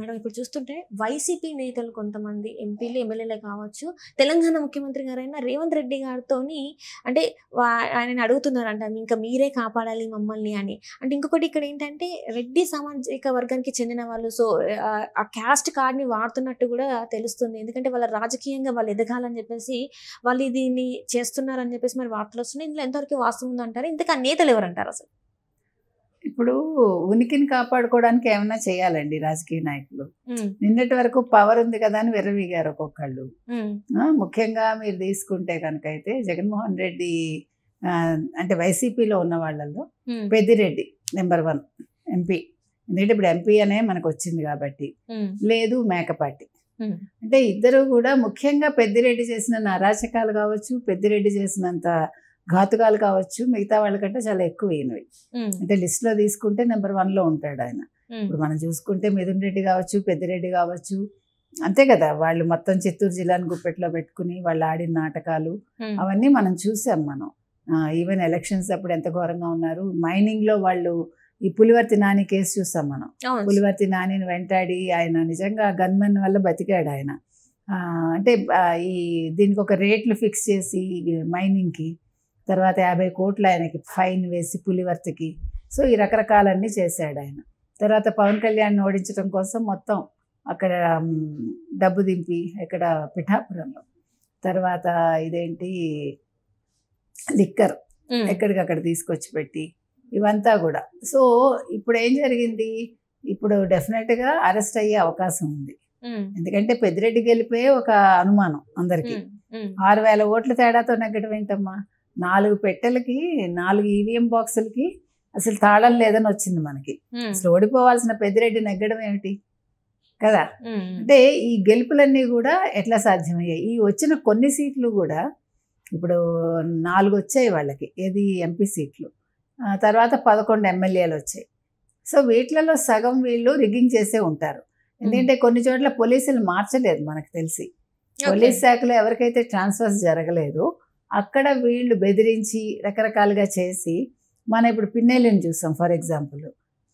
madam ఇప్పుడు చూస్తుంటే YCP నేతలు కొంతమంది ఎంపీలు ఎమ్మెల్యేలే కావచ్చు తెలంగాణ ముఖ్యమంత్రి గారైనా రేవంత్ రెడ్డి గారితో అంటే ఆయన అంట ఇంకా మీరే కాపాడాలి మమ్మల్ని అని అంటే ఇంకొకటి ఇక్కడ ఏంటంటే రెడ్డి సామాజిక వర్గానికి చెందిన వాళ్ళు సో ఆ క్యాస్ట్ కార్డ్ని వాడుతున్నట్టు కూడా తెలుస్తుంది ఎందుకంటే వాళ్ళ రాజకీయంగా వాళ్ళు ఎదగాలని చెప్పేసి వాళ్ళు దీన్ని చేస్తున్నారని చెప్పేసి మరి వార్తలు వస్తున్నాయి ఇందులో ఎంతవరకు వాస్తవం ఉందంటారు ఇంతకు ఆ నేతలు ఎవరంటారు అసలు ఇప్పుడు ఉనికిని కాపాడుకోవడానికి ఏమైనా చేయాలండి రాజకీయ నాయకులు నిన్నటి వరకు పవర్ ఉంది కదా అని విరవీగారు ఒక్కొక్కళ్ళు ముఖ్యంగా మీరు తీసుకుంటే కనుక అయితే జగన్మోహన్ రెడ్డి అంటే వైసీపీలో ఉన్న వాళ్ళల్లో పెద్దిరెడ్డి నెంబర్ వన్ ఎంపీ ఎందుకంటే ఇప్పుడు ఎంపీ అనే మనకు వచ్చింది కాబట్టి లేదు మేకపాటి అంటే ఇద్దరు కూడా ముఖ్యంగా పెద్దిరెడ్డి చేసిన అరాచకాలు కావచ్చు పెద్దిరెడ్డి చేసినంత ఘాతుకాలు కావచ్చు మిగతా వాళ్ళకంటే చాలా ఎక్కువ అయినవి అంటే లిస్ట్ లో తీసుకుంటే నెంబర్ వన్ లో ఉంటాడు ఆయన ఇప్పుడు మనం చూసుకుంటే మిథున్ రెడ్డి కావచ్చు పెద్దిరెడ్డి కావచ్చు అంతే కదా వాళ్ళు మొత్తం చిత్తూరు జిల్లాను గుప్పెట్లో పెట్టుకుని వాళ్ళు ఆడిన నాటకాలు అవన్నీ మనం చూసాం మనం ఈవెన్ ఎలక్షన్స్ అప్పుడు ఎంత ఘోరంగా ఉన్నారు మైనింగ్ లో వాళ్ళు ఈ పులివర్తి నాని కేసు చూసాం మనం పులివర్తి నానిని వెంటాడి ఆయన నిజంగా గన్మెన్ వల్ల బతికాడు ఆయన అంటే ఈ దీనికి ఒక రేట్లు ఫిక్స్ చేసి మైనింగ్కి తర్వాత యాభై కోట్లు ఆయనకి ఫైన్ వేసి పులివర్తికి సో ఈ రకరకాలన్నీ చేశాడు ఆయన తర్వాత పవన్ కళ్యాణ్ ఓడించడం కోసం మొత్తం అక్కడ డబ్బు దింపి ఇక్కడ పిఠాపురంలో తర్వాత ఇదేంటి లిక్కర్ ఎక్కడికక్కడ తీసుకొచ్చి పెట్టి ఇవంతా కూడా సో ఇప్పుడు ఏం జరిగింది ఇప్పుడు డెఫినెట్గా అరెస్ట్ అయ్యే అవకాశం ఉంది ఎందుకంటే పెద్దిరెడ్డి గెలిపే ఒక అనుమానం అందరికీ ఆరు వేల ఓట్ల తేడాతో నెగ్గడం ఏంటమ్మా నాలుగు పెట్టెలకి నాలుగు ఈవీఎం e బాక్సులకి అసలు తాళం లేదని వచ్చింది మనకి అసలు ఓడిపోవాల్సిన పెద్దిరెడ్డి నెగ్గడం ఏమిటి కదా అంటే ఈ గెలుపులన్నీ కూడా ఎట్లా సాధ్యమయ్యాయి ఈ వచ్చిన కొన్ని సీట్లు కూడా ఇప్పుడు నాలుగు వచ్చాయి వాళ్ళకి ఏది ఎంపీ సీట్లు తర్వాత పదకొండు ఎమ్మెల్యేలు వచ్చాయి సో వీటిలలో సగం వీళ్ళు రిగ్గింగ్ చేసే ఉంటారు ఎందుకంటే కొన్ని చోట్ల పోలీసులు మార్చలేదు మనకు తెలిసి పోలీస్ శాఖలో ఎవరికైతే ట్రాన్స్ఫర్స్ జరగలేదు అక్కడ వీళ్ళు బెదిరించి రకరకాలుగా చేసి మనం ఇప్పుడు పిన్నెల్లిని చూసాం ఫర్ ఎగ్జాంపుల్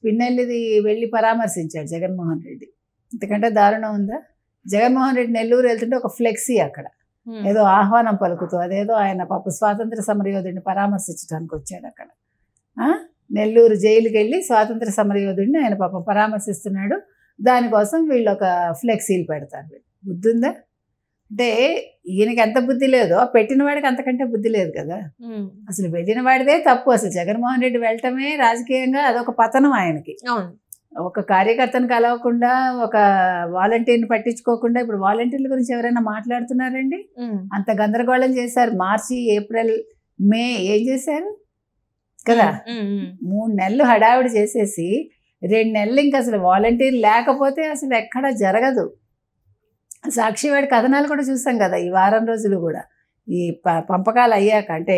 పిన్నెల్లిది వెళ్ళి పరామర్శించాడు జగన్మోహన్ రెడ్డి ఎందుకంటే దారుణం ఉందా జగన్మోహన్ రెడ్డి నెల్లూరు వెళ్తుంటే ఒక ఫ్లెక్సీ అక్కడ ఏదో ఆహ్వానం పలుకుతూ అదేదో ఆయన పాప స్వాతంత్ర సమరయోధుడిని పరామర్శించడానికి వచ్చాడు అక్కడ నెల్లూరు జైలుకి వెళ్ళి స్వాతంత్ర సమరయోధుడిని ఆయన పాప పరామర్శిస్తున్నాడు దానికోసం వీళ్ళు ఒక ఫ్లెక్సీలు పెడతారు బుద్ధుందా అంటే ఈయనకి ఎంత బుద్ధి లేదో పెట్టిన వాడికి అంతకంటే బుద్ధి లేదు కదా అసలు వెళ్ళిన వాడిదే తప్పు అసలు జగన్మోహన్ రెడ్డి వెళ్ళటమే రాజకీయంగా అదొక పతనం ఆయనకి ఒక కార్యకర్తను కలవకుండా ఒక వాలంటీర్ని పట్టించుకోకుండా ఇప్పుడు వాలంటీర్ల గురించి ఎవరైనా మాట్లాడుతున్నారండి అంత గందరగోళం చేశారు మార్చి ఏప్రిల్ మే ఏం చేశారు కదా మూడు నెలలు హడావిడి చేసేసి రెండు నెలలు ఇంకా అసలు వాలంటీర్ లేకపోతే అసలు ఎక్కడ జరగదు సాక్షివాడి కథనాలు కూడా చూస్తాం కదా ఈ వారం రోజులు కూడా ఈ ప పంపకాలు అయ్యాక అంటే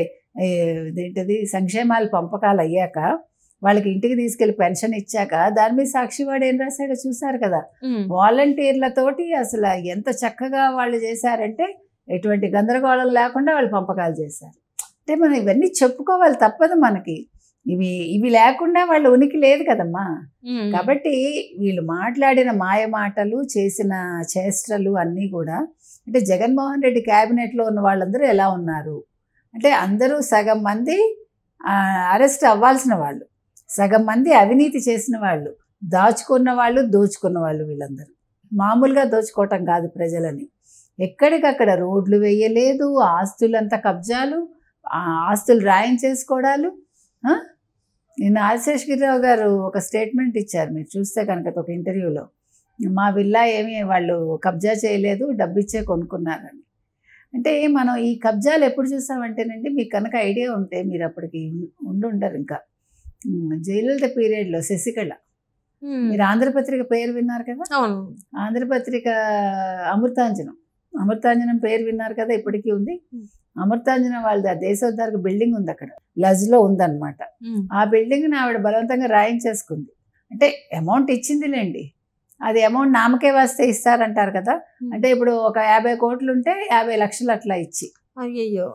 ఇదేంటిది సంక్షేమాలు పంపకాలు అయ్యాక వాళ్ళకి ఇంటికి తీసుకెళ్లి పెన్షన్ ఇచ్చాక దాని మీద సాక్షివాడు ఏం రాశాడో చూసారు కదా వాలంటీర్లతోటి అసలు ఎంత చక్కగా వాళ్ళు చేశారంటే ఎటువంటి గందరగోళం లేకుండా వాళ్ళు పంపకాలు చేశారు అంటే మనం ఇవన్నీ చెప్పుకోవాలి తప్పదు మనకి ఇవి ఇవి లేకుండా వాళ్ళ ఉనికి లేదు కదమ్మా కాబట్టి వీళ్ళు మాట్లాడిన మాయ మాటలు చేసిన చేష్టలు అన్నీ కూడా అంటే జగన్మోహన్ రెడ్డి క్యాబినెట్లో ఉన్న వాళ్ళందరూ ఎలా ఉన్నారు అంటే అందరూ సగం మంది అరెస్ట్ అవ్వాల్సిన వాళ్ళు సగం మంది అవినీతి చేసిన వాళ్ళు దాచుకున్న వాళ్ళు దోచుకున్న వాళ్ళు వీళ్ళందరూ మామూలుగా దోచుకోవటం కాదు ప్రజలని ఎక్కడికక్కడ రోడ్లు వేయలేదు ఆస్తులంతా కబ్జాలు ఆస్తులు రాయించేసుకోవడాలు నిన్న ఆశేష్గిరిరావు గారు ఒక స్టేట్మెంట్ ఇచ్చారు మీరు చూస్తే కనుక ఒక ఇంటర్వ్యూలో మా విల్లా ఏమి వాళ్ళు కబ్జా చేయలేదు డబ్బిచ్చే కొనుక్కున్నారని అంటే మనం ఈ కబ్జాలు ఎప్పుడు చూసామంటేనండి మీకు కనుక ఐడియా ఉంటే మీరు అప్పటికి ఉండి ఉంటారు ఇంకా జయలలిత పీరియడ్లో శశికళ మీరు ఆంధ్రపత్రిక పేరు విన్నారు కదా ఆంధ్రపత్రిక అమృతాంజనం అమృతాంజనం పేరు విన్నారు కదా ఇప్పటికీ ఉంది అమృతాంజనం వాళ్ళది ఆ దేశోద్ధారక బిల్డింగ్ ఉంది అక్కడ లజ్లో ఉందన్నమాట ఆ బిల్డింగ్ ఆవిడ బలవంతంగా రాయించేసుకుంది అంటే అమౌంట్ ఇచ్చిందిలేండి అది అమౌంట్ నామకే వస్తే ఇస్తారంటారు కదా అంటే ఇప్పుడు ఒక యాభై కోట్లు ఉంటే యాభై లక్షలు అట్లా ఇచ్చి అయ్యో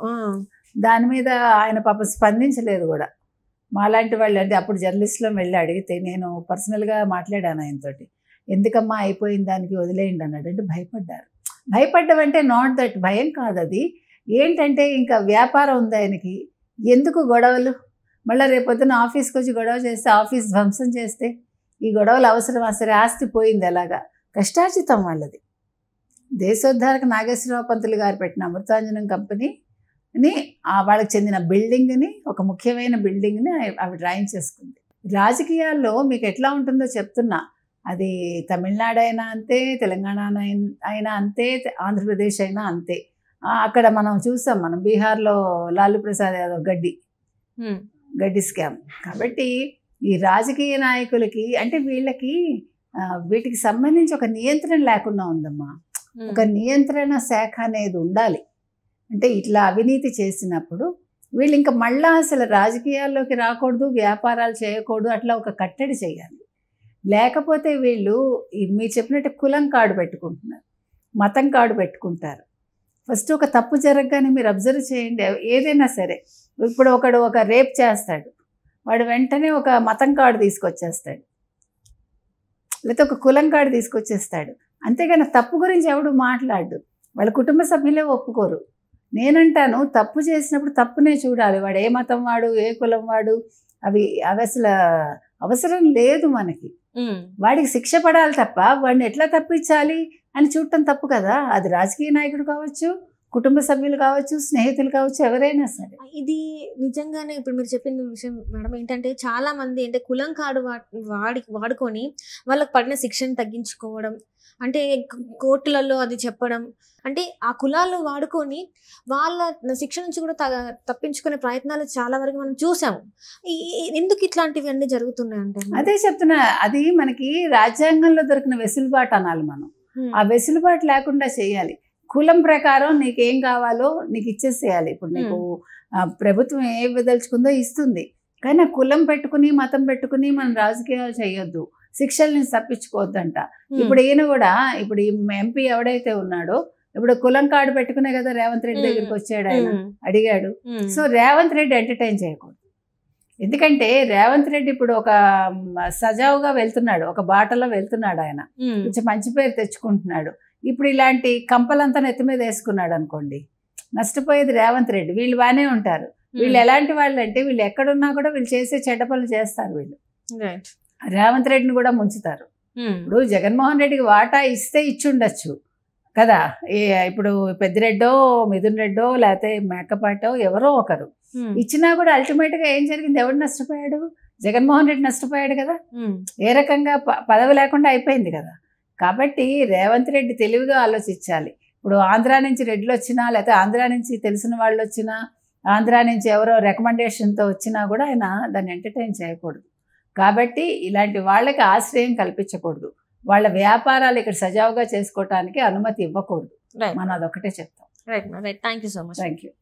దాని మీద ఆయన పాపం స్పందించలేదు కూడా మాలాంటి వాళ్ళు అంటే అప్పుడు జర్నలిస్ట్లో వెళ్ళి అడిగితే నేను పర్సనల్గా మాట్లాడాను ఆయనతోటి ఎందుకమ్మా అయిపోయిన దానికి వదిలేయండి అన్నాడు అంటే భయపడ్డారు భయపడ్డం అంటే నాట్ దట్ భయం కాదు అది ఏంటంటే ఇంకా వ్యాపారం ఉంది ఆయనకి ఎందుకు గొడవలు మళ్ళీ రేపొద్దున ఆఫీస్కి వచ్చి గొడవ చేస్తే ఆఫీస్ ధ్వంసం చేస్తే ఈ గొడవలు అవసరం సరే ఆస్తి పోయింది అలాగా కష్టాచితం వాళ్ళది దేశోద్ధారక నాగేశ్వరరావు పంతులు గారు పెట్టిన అమృతాంజనం కంపెనీని వాళ్ళకి చెందిన బిల్డింగ్ని ఒక ముఖ్యమైన బిల్డింగ్ని అవి డ్రాయింగ్ చేసుకుంది రాజకీయాల్లో మీకు ఎట్లా ఉంటుందో చెప్తున్నా అది తమిళనాడు అయినా అంతే తెలంగాణ అయినా అంతే ఆంధ్రప్రదేశ్ అయినా అంతే అక్కడ మనం చూసాం మనం బీహార్లో లాలూ ప్రసాద్ యాదవ్ గడ్డి గడ్డి స్కామ్ కాబట్టి ఈ రాజకీయ నాయకులకి అంటే వీళ్ళకి వీటికి సంబంధించి ఒక నియంత్రణ లేకుండా ఉందమ్మా ఒక నియంత్రణ శాఖ అనేది ఉండాలి అంటే ఇట్లా అవినీతి చేసినప్పుడు వీళ్ళు ఇంకా మళ్ళా అసలు రాజకీయాల్లోకి రాకూడదు వ్యాపారాలు చేయకూడదు అట్లా ఒక కట్టడి చేయాలి లేకపోతే వీళ్ళు మీరు చెప్పినట్టు కులం కార్డు పెట్టుకుంటున్నారు మతం కార్డు పెట్టుకుంటారు ఫస్ట్ ఒక తప్పు జరగగానే మీరు అబ్జర్వ్ చేయండి ఏదైనా సరే ఇప్పుడు ఒకడు ఒక రేప్ చేస్తాడు వాడు వెంటనే ఒక మతం కార్డు తీసుకొచ్చేస్తాడు లేకపోతే ఒక కులం కార్డు తీసుకొచ్చేస్తాడు అంతేగాని తప్పు గురించి ఎవడు మాట్లాడు వాళ్ళ కుటుంబ సభ్యులే ఒప్పుకోరు నేనంటాను తప్పు చేసినప్పుడు తప్పునే చూడాలి వాడు ఏ మతం వాడు ఏ కులం వాడు అవి అవి అసలు అవసరం లేదు మనకి వాడికి శిక్ష పడాలి తప్ప వాడిని ఎట్లా తప్పించాలి అని చూడటం తప్పు కదా అది రాజకీయ నాయకుడు కావచ్చు కుటుంబ సభ్యులు కావచ్చు స్నేహితులు కావచ్చు ఎవరైనా సరే ఇది నిజంగానే ఇప్పుడు మీరు చెప్పిన విషయం మేడం ఏంటంటే చాలా మంది అంటే కులం కాడు వాడి వాడుకొని వాళ్ళకి పడిన శిక్షను తగ్గించుకోవడం అంటే కోర్టులలో అది చెప్పడం అంటే ఆ కులాలు వాడుకొని వాళ్ళ శిక్ష నుంచి కూడా తప్పించుకునే ప్రయత్నాలు చాలా వరకు మనం చూసాము ఎందుకు ఇట్లాంటివి అన్నీ జరుగుతున్నాయి అంటే అదే చెప్తున్నా అది మనకి రాజ్యాంగంలో దొరికిన వెసులుబాటు అనాలి మనం ఆ వెసులుబాటు లేకుండా చేయాలి కులం ప్రకారం నీకేం కావాలో నీకు ఇచ్చేసేయాలి ఇప్పుడు నీకు ప్రభుత్వం ఏ విదలుచుకుందో ఇస్తుంది కానీ కులం పెట్టుకుని మతం పెట్టుకుని మనం రాజకీయాలు చేయొద్దు శిక్షల్ని తప్పించుకోవద్దంట ఇప్పుడు ఈయన కూడా ఇప్పుడు ఈ ఎంపీ ఎవడైతే ఉన్నాడో ఇప్పుడు కులం కార్డు పెట్టుకునే కదా రేవంత్ రెడ్డి దగ్గరికి వచ్చాడు ఆయన అడిగాడు సో రేవంత్ రెడ్డి ఎంటర్టైన్ చేయకూడదు ఎందుకంటే రేవంత్ రెడ్డి ఇప్పుడు ఒక సజావుగా వెళ్తున్నాడు ఒక బాటలో వెళ్తున్నాడు ఆయన కొంచెం మంచి పేరు తెచ్చుకుంటున్నాడు ఇప్పుడు ఇలాంటి కంపలంతా నెత్తి మీద వేసుకున్నాడు అనుకోండి నష్టపోయేది రేవంత్ రెడ్డి వీళ్ళు బాగానే ఉంటారు వీళ్ళు ఎలాంటి వాళ్ళు అంటే వీళ్ళు ఎక్కడున్నా కూడా వీళ్ళు చేసే చెడ్డ పనులు చేస్తారు వీళ్ళు రేవంత్ రెడ్డిని కూడా ముంచుతారు ఇప్పుడు జగన్మోహన్ రెడ్డికి వాటా ఇస్తే ఇచ్చుండొచ్చు కదా ఇప్పుడు పెద్దిరెడ్డో మిథున్ రెడ్డో లేకపోతే మేకపాటో ఎవరో ఒకరు ఇచ్చినా కూడా అల్టిమేట్గా ఏం జరిగింది ఎవడు నష్టపోయాడు జగన్మోహన్ రెడ్డి నష్టపోయాడు కదా ఏ రకంగా పదవి లేకుండా అయిపోయింది కదా కాబట్టి రేవంత్ రెడ్డి తెలివిగా ఆలోచించాలి ఇప్పుడు ఆంధ్ర నుంచి రెడ్లు వచ్చినా లేకపోతే ఆంధ్ర నుంచి తెలిసిన వాళ్ళు వచ్చినా ఆంధ్ర నుంచి ఎవరో రికమెండేషన్తో వచ్చినా కూడా ఆయన దాన్ని ఎంటర్టైన్ చేయకూడదు కాబట్టి ఇలాంటి వాళ్ళకి ఆశ్రయం కల్పించకూడదు వాళ్ళ వ్యాపారాలు ఇక్కడ సజావుగా చేసుకోవటానికి అనుమతి ఇవ్వకూడదు మనం అదొకటే చెప్తాం right right thank you so much thank you